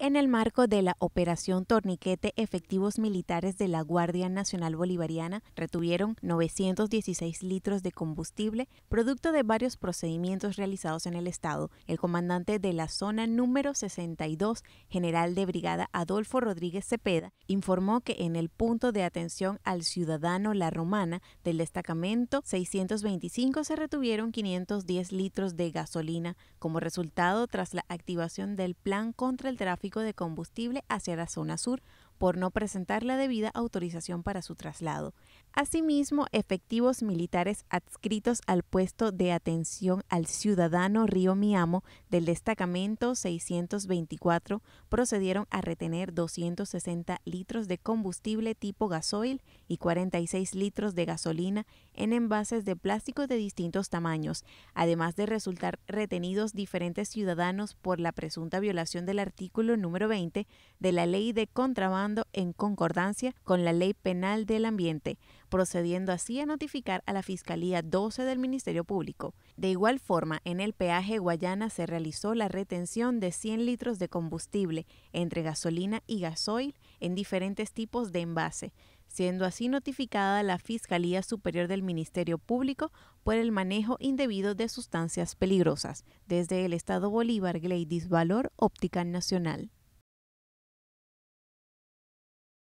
en el marco de la Operación Torniquete, efectivos militares de la Guardia Nacional Bolivariana retuvieron 916 litros de combustible, producto de varios procedimientos realizados en el Estado. El comandante de la zona número 62, general de brigada Adolfo Rodríguez Cepeda, informó que en el punto de atención al ciudadano La Romana del destacamento 625 se retuvieron 510 litros de gasolina como resultado tras la activación del plan contra el tráfico de combustible hacia la zona sur por no presentar la debida autorización para su traslado. Asimismo, efectivos militares adscritos al puesto de atención al ciudadano Río Miamo del destacamento 624 procedieron a retener 260 litros de combustible tipo gasoil y 46 litros de gasolina en envases de plástico de distintos tamaños, además de resultar retenidos diferentes ciudadanos por la presunta violación del artículo número 20 de la Ley de Contrabando en concordancia con la Ley Penal del Ambiente procediendo así a notificar a la Fiscalía 12 del Ministerio Público. De igual forma, en el peaje Guayana se realizó la retención de 100 litros de combustible entre gasolina y gasoil en diferentes tipos de envase, siendo así notificada la Fiscalía Superior del Ministerio Público por el manejo indebido de sustancias peligrosas. Desde el Estado Bolívar, Gleidis Valor, Óptica Nacional.